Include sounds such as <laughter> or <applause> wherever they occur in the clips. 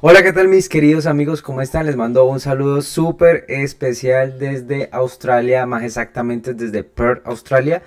Hola, ¿qué tal mis queridos amigos? ¿Cómo están? Les mando un saludo súper especial desde Australia, más exactamente desde Perth, Australia.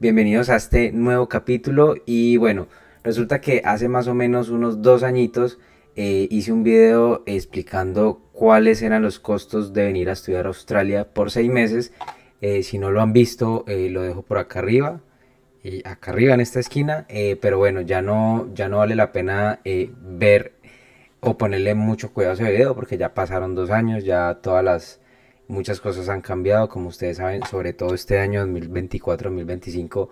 Bienvenidos a este nuevo capítulo y bueno, resulta que hace más o menos unos dos añitos eh, hice un video explicando cuáles eran los costos de venir a estudiar a Australia por seis meses. Eh, si no lo han visto, eh, lo dejo por acá arriba. Y acá arriba en esta esquina. pero bueno, ya no, ya no vale la pena ver o ponerle mucho cuidado a ese video porque ya pasaron dos años, ya todas las muchas cosas han cambiado, como ustedes saben, sobre todo este año 2024-2025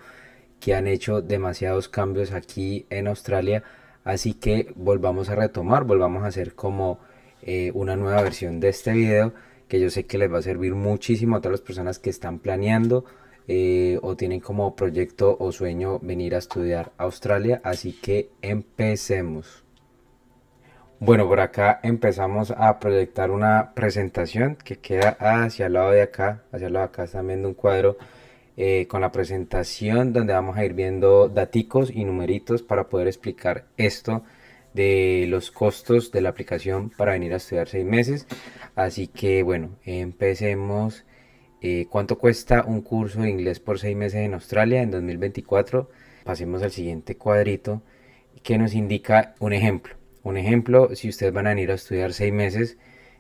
que han hecho demasiados cambios aquí en Australia, así que volvamos a retomar, volvamos a hacer como eh, una nueva versión de este video que yo sé que les va a servir muchísimo a todas las personas que están planeando eh, o tienen como proyecto o sueño venir a estudiar a Australia, así que empecemos. Bueno, por acá empezamos a proyectar una presentación que queda hacia el lado de acá. Hacia el lado de acá están viendo un cuadro eh, con la presentación donde vamos a ir viendo daticos y numeritos para poder explicar esto de los costos de la aplicación para venir a estudiar seis meses. Así que bueno, empecemos. Eh, ¿Cuánto cuesta un curso de inglés por seis meses en Australia en 2024? Pasemos al siguiente cuadrito que nos indica un ejemplo. Un ejemplo, si ustedes van a ir a estudiar seis meses,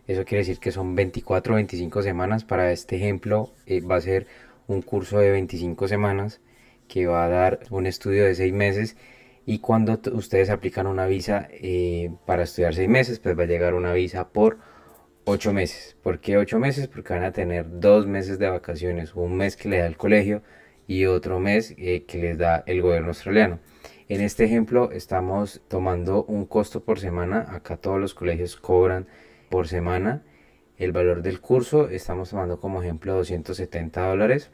eso quiere decir que son 24 o 25 semanas. Para este ejemplo eh, va a ser un curso de 25 semanas que va a dar un estudio de seis meses. Y cuando ustedes aplican una visa eh, para estudiar seis meses, pues va a llegar una visa por ocho meses. ¿Por qué ocho meses? Porque van a tener dos meses de vacaciones, un mes que le da el colegio y otro mes eh, que les da el gobierno australiano. En este ejemplo estamos tomando un costo por semana, acá todos los colegios cobran por semana. El valor del curso estamos tomando como ejemplo 270 dólares.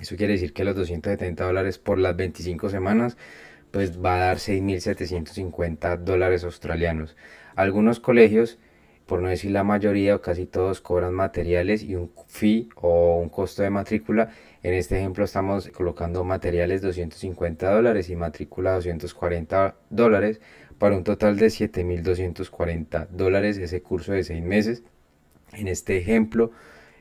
Eso quiere decir que los 270 dólares por las 25 semanas pues va a dar 6.750 dólares australianos. Algunos colegios por no decir la mayoría o casi todos cobran materiales y un fee o un costo de matrícula. En este ejemplo estamos colocando materiales 250 dólares y matrícula 240 dólares para un total de 7.240 dólares ese curso de 6 meses. En este ejemplo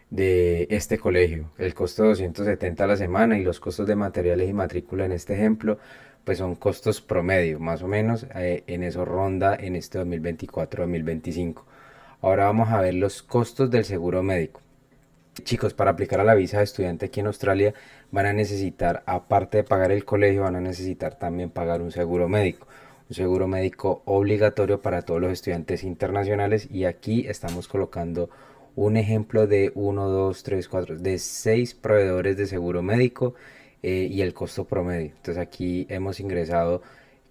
de este colegio, el costo de 270 a la semana y los costos de materiales y matrícula en este ejemplo pues son costos promedio, más o menos eh, en eso ronda en este 2024-2025. Ahora vamos a ver los costos del seguro médico. Chicos, para aplicar a la visa de estudiante aquí en Australia van a necesitar, aparte de pagar el colegio, van a necesitar también pagar un seguro médico. Un seguro médico obligatorio para todos los estudiantes internacionales y aquí estamos colocando un ejemplo de 1, 2, 3, 4, de 6 proveedores de seguro médico eh, y el costo promedio. Entonces aquí hemos ingresado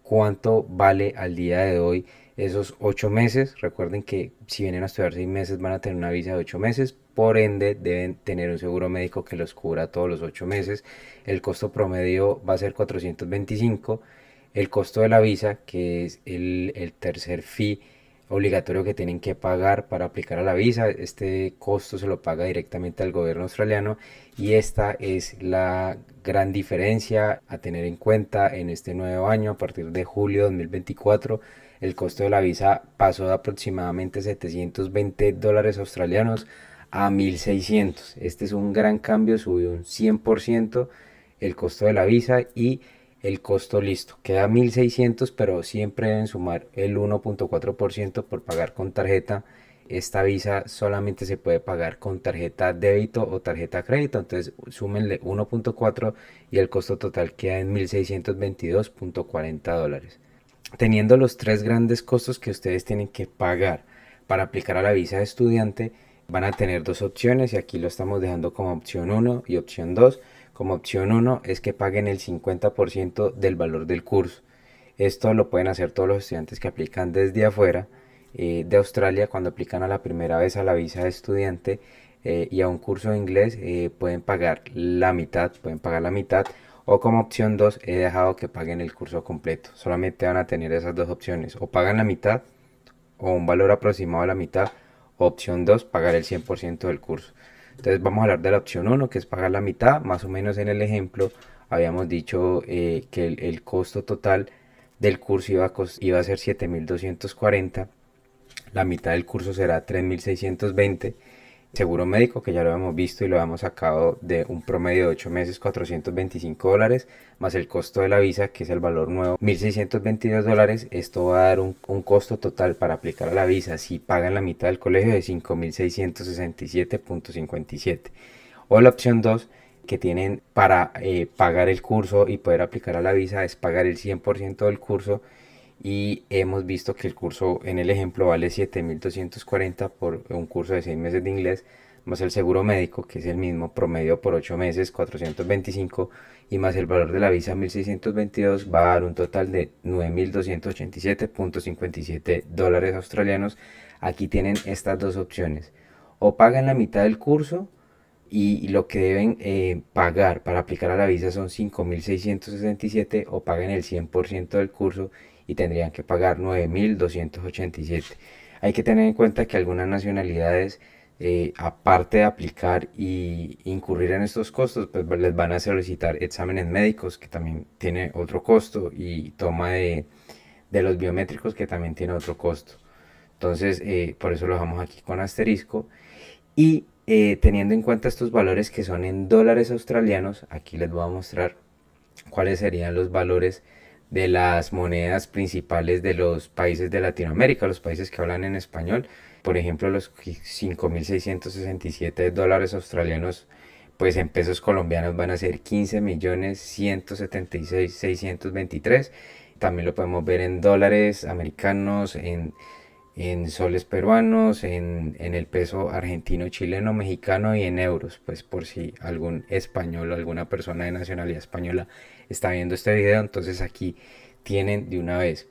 cuánto vale al día de hoy esos ocho meses. Recuerden que si vienen a estudiar seis meses van a tener una visa de ocho meses, por ende deben tener un seguro médico que los cubra todos los ocho meses. El costo promedio va a ser 425. El costo de la visa, que es el, el tercer fee obligatorio que tienen que pagar para aplicar a la visa. Este costo se lo paga directamente al gobierno australiano y esta es la gran diferencia a tener en cuenta en este nuevo año, a partir de julio 2024. El costo de la visa pasó de aproximadamente 720 dólares australianos a 1600. Este es un gran cambio, subió un 100% el costo de la visa y el costo listo. Queda 1.600, pero siempre deben sumar el 1.4% por pagar con tarjeta. Esta visa solamente se puede pagar con tarjeta débito o tarjeta crédito. Entonces súmenle 1.4 y el costo total queda en 1.622.40 dólares. Teniendo los tres grandes costos que ustedes tienen que pagar para aplicar a la visa de estudiante, van a tener dos opciones y aquí lo estamos dejando como opción 1 y opción 2 como opción 1 es que paguen el 50% del valor del curso. Esto lo pueden hacer todos los estudiantes que aplican desde afuera eh, de Australia cuando aplican a la primera vez a la visa de estudiante eh, y a un curso de inglés eh, pueden pagar la mitad, pueden pagar la mitad o como opción 2 he dejado que paguen el curso completo. Solamente van a tener esas dos opciones, o pagan la mitad o un valor aproximado a la mitad, o opción 2 pagar el 100% del curso. Entonces vamos a hablar de la opción 1, que es pagar la mitad. Más o menos en el ejemplo habíamos dicho eh, que el, costo total del curso iba iba a ser 7.240. La mitad del curso será 3.620 Seguro médico, que ya lo hemos visto y lo hemos sacado de un promedio de 8 meses, 425 dólares, más el costo de la visa, que es el valor nuevo, 1.622 dólares. Esto va a dar un, costo total para aplicar a la visa, si pagan la mitad del colegio, de 5.667.57. O la opción 2, que tienen para eh, pagar el curso y poder aplicar a la visa, es pagar el 100% del curso y hemos visto que el curso en el ejemplo vale 7.240 por un curso de 6 meses de inglés más el seguro médico que es el mismo promedio por 8 meses 425 y más el valor de la visa 1.622 va a dar un total de 9.287.57 dólares australianos aquí tienen estas dos opciones o pagan la mitad del curso y lo que deben eh, pagar para aplicar a la visa son 5.667 o pagan el 100% del curso y tendrían que pagar 9.287. Hay que tener en cuenta que algunas nacionalidades, eh, aparte de aplicar y incurrir en estos costos, pues les van a solicitar exámenes médicos, que también tiene otro costo, y toma de, los biométricos, que también tiene otro costo. Entonces, eh, por eso lo dejamos aquí con asterisco. Y eh, teniendo en cuenta estos valores que son en dólares australianos, aquí les voy a mostrar cuáles serían los valores de las monedas principales de los países de Latinoamérica, los países que hablan en español. Por ejemplo, los 5.667 dólares australianos, pues en pesos colombianos van a ser 15.176.623. También lo podemos ver en dólares americanos, en, soles peruanos, en, en el peso argentino, chileno, mexicano y en euros, pues por si algún español o alguna persona de nacionalidad española está viendo este video, entonces aquí tienen de una vez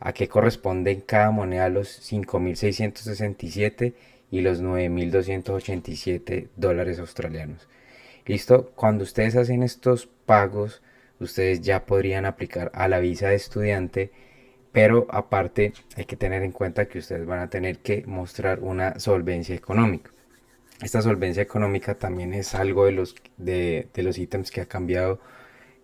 a qué corresponden cada moneda los 5.667 y los 9.287 dólares australianos. Listo, cuando ustedes hacen estos pagos, ustedes ya podrían aplicar a la visa de estudiante, pero aparte hay que tener en cuenta que ustedes van a tener que mostrar una solvencia económica. Esta solvencia económica también es algo de los, de, los ítems que ha cambiado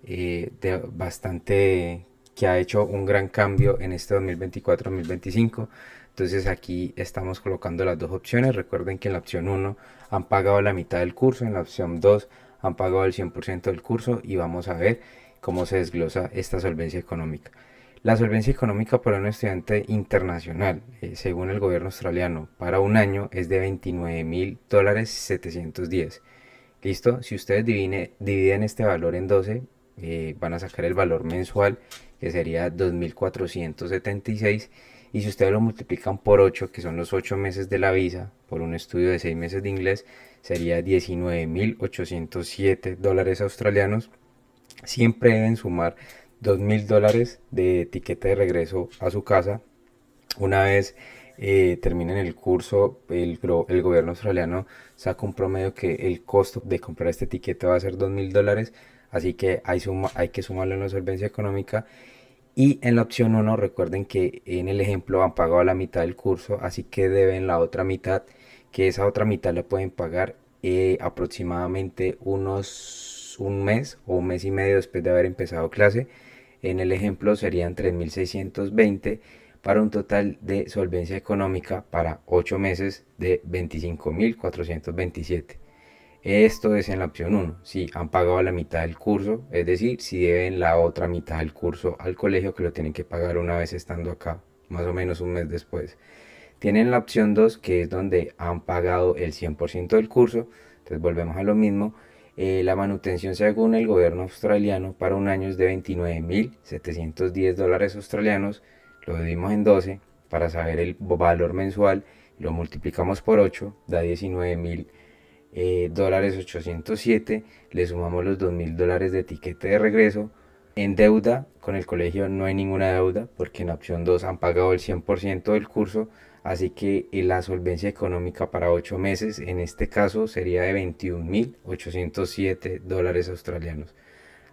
eh, bastante que ha hecho un gran cambio en este 2024-2025. Entonces aquí estamos colocando las dos opciones. Recuerden que en la opción 1 han pagado la mitad del curso, en la opción 2 han pagado el 100% del curso y vamos a ver cómo se desglosa esta solvencia económica. La solvencia económica para un estudiante internacional, eh, según el gobierno australiano, para un año es de 29 mil dólares ¿Listo? Si ustedes dividen este valor en 12, eh, van a sacar el valor mensual que sería 2.476 y si ustedes lo multiplican por 8 que son los 8 meses de la visa por un estudio de 6 meses de inglés sería 19.807 dólares australianos siempre deben sumar 2.000 dólares de etiqueta de regreso a su casa una vez eh, terminen el curso, el, gobierno australiano saca un promedio que el costo de comprar este etiqueta va a ser 2.000 dólares, Así que hay, que sumarlo en la solvencia económica. Y en la opción 1, recuerden que en el ejemplo han pagado la mitad del curso, así que deben la otra mitad, que esa otra mitad la pueden pagar eh, aproximadamente unos un mes o un mes y medio después de haber empezado clase. En el ejemplo serían 3.620 para un total de solvencia económica para 8 meses de 25.427. Esto es en la opción 1, si han pagado la mitad del curso, es decir, si deben la otra mitad del curso al colegio que lo tienen que pagar una vez estando acá, más o menos un mes después. Tienen la opción 2, que es donde han pagado el 100% del curso, entonces volvemos a lo mismo. Eh, la manutención según el gobierno australiano para un año es de 29.710 dólares australianos, lo dividimos en 12 para saber el valor mensual, lo multiplicamos por 8, da 19.000 eh, dólares 807, le sumamos los 2.000 dólares de etiquete de regreso. En deuda con el colegio no hay ninguna deuda porque en opción 2 han pagado el 100% del curso, así que eh, la solvencia económica para 8 meses en este caso sería de 21.807 dólares australianos.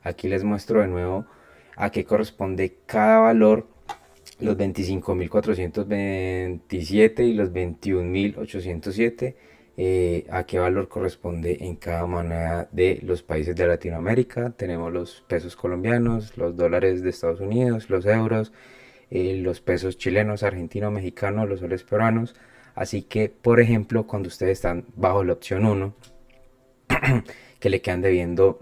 Aquí les muestro de nuevo a qué corresponde cada valor los 25.427 y los 21.807 eh, a qué valor corresponde en cada moneda de los países de Latinoamérica. Tenemos los pesos colombianos, los dólares de Estados Unidos, los euros, eh, los pesos chilenos, argentino, mexicano, los soles peruanos. Así que, por ejemplo, cuando ustedes están bajo la opción 1, <clears throat> que le quedan debiendo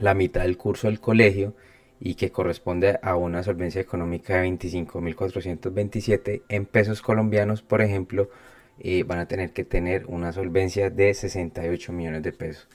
la mitad del curso del colegio y que corresponde a una solvencia económica de 25.427 en pesos colombianos, por ejemplo, eh, van a tener que tener una solvencia de 68 millones de pesos.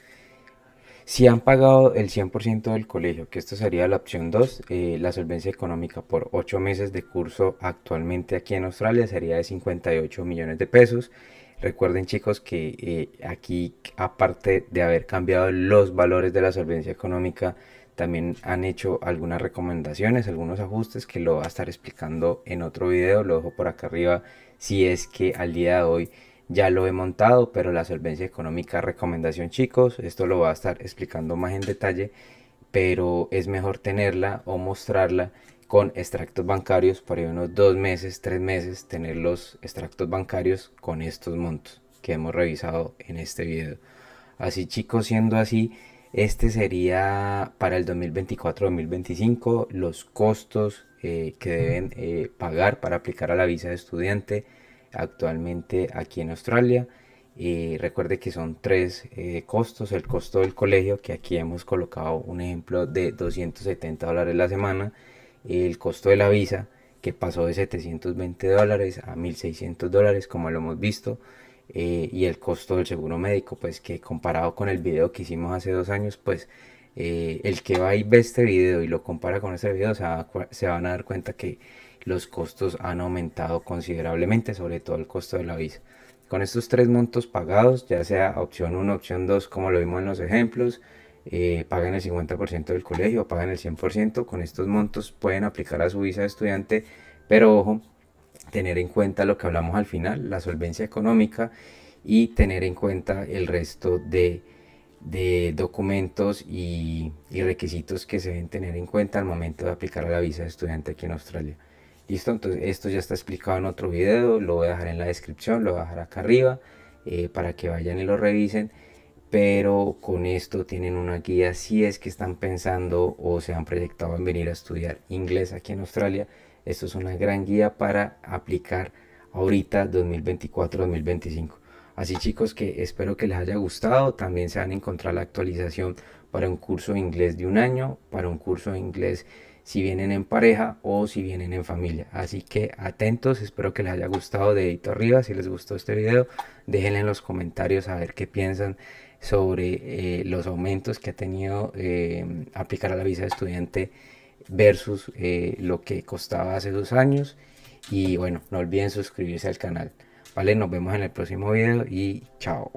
Si han pagado el 100% del colegio, que esto sería la opción 2, eh, la solvencia económica por 8 meses de curso actualmente aquí en Australia sería de 58 millones de pesos Recuerden chicos que eh, aquí, aparte de haber cambiado los valores de la solvencia económica, también han hecho algunas recomendaciones, algunos ajustes que lo va a estar explicando en otro video. Lo dejo por acá arriba si es que al día de hoy ya lo he montado, pero la solvencia económica recomendación chicos, esto lo va a estar explicando más en detalle, pero es mejor tenerla o mostrarla con extractos bancarios para unos dos meses, tres meses, tener los extractos bancarios con estos montos que hemos revisado en este video. Así chicos, siendo así, este sería para el 2024-2025 los costos eh, que deben eh, pagar para aplicar a la visa de estudiante actualmente aquí en Australia. Y recuerde que son tres eh, costos. El costo del colegio, que aquí hemos colocado un ejemplo de 270 dólares la semana el costo de la visa que pasó de 720 dólares a 1600 dólares como lo hemos visto eh, y el costo del seguro médico pues que comparado con el video que hicimos hace dos años pues eh, el que va y ve este video y lo compara con este video se, se van a dar cuenta que los costos han aumentado considerablemente sobre todo el costo de la visa con estos tres montos pagados ya sea opción 1 opción 2 como lo vimos en los ejemplos eh, pagan el 50% del colegio, pagan el 100%, con estos montos pueden aplicar a su visa de estudiante, pero ojo, tener en cuenta lo que hablamos al final, la solvencia económica y tener en cuenta el resto de, documentos y, requisitos que se deben tener en cuenta al momento de aplicar a la visa de estudiante aquí en Australia. Listo, entonces esto ya está explicado en otro video, lo voy a dejar en la descripción, lo voy a dejar acá arriba eh, para que vayan y lo revisen pero con esto tienen una guía si es que están pensando o se han proyectado en venir a estudiar inglés aquí en Australia. Esto es una gran guía para aplicar ahorita 2024-2025. Así chicos que espero que les haya gustado. También se van a encontrar la actualización para un curso de inglés de un año, para un curso de inglés si vienen en pareja o si vienen en familia. Así que atentos, espero que les haya gustado dedito arriba. Si les gustó este video, déjenle en los comentarios a ver qué piensan sobre eh, los aumentos que ha tenido em, aplicar a la visa de estudiante versus eh, lo que costaba hace dos años. Y bueno, no olviden suscribirse al canal. Vale, nos vemos en el próximo video y chao.